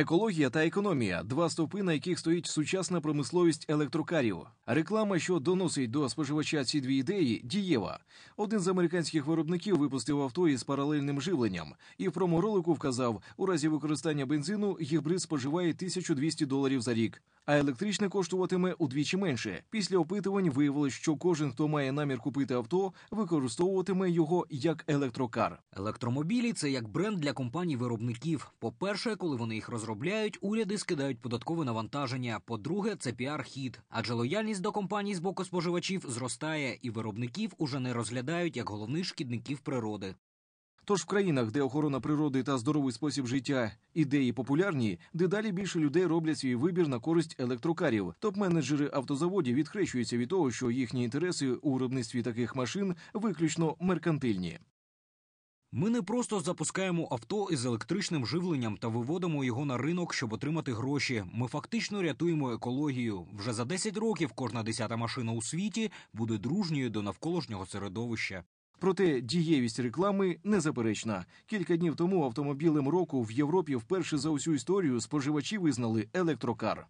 Екологія та економія два стовпи, на яких стоїть сучасна промисловість електрокарів. Реклама, що доносить до споживача ці дві ідеї, дієва. Один з американських виробників випустив авто із паралельним живленням і в проморолику вказав, у разі використання бензину гібрид споживає 1200 доларів за рік а електричне коштуватиме удвічі менше. Після опитувань виявилось, що кожен, хто має намір купити авто, використовуватиме його як електрокар. Електромобілі це як бренд для компаній-виробників. По-перше, коли вони їх розробляють, уряди скидають податкове навантаження. По-друге, це піар-хід, адже лояльність до компаній з боку споживачів зростає, і виробників уже не розглядають як головних шкідників природи. Тож в країнах, де охорона природи та здоровий спосіб життя ідеї популярні, дедалі більше людей роблять свій вибір на користь електрокарів. Топ-менеджери автозаводів відхрещуються від того, що їхні інтереси у виробництві таких машин виключно меркантильні. Ми не просто запускаємо авто із електричним живленням та виводимо його на ринок, щоб отримати гроші. Ми фактично рятуємо екологію. Вже за 10 років кожна десята машина у світі буде дружньою до навколишнього середовища. Проте дієвість реклами незаперечна. Кілька днів тому автомобілем року в Європі вперше за усю історію споживачі визнали електрокар.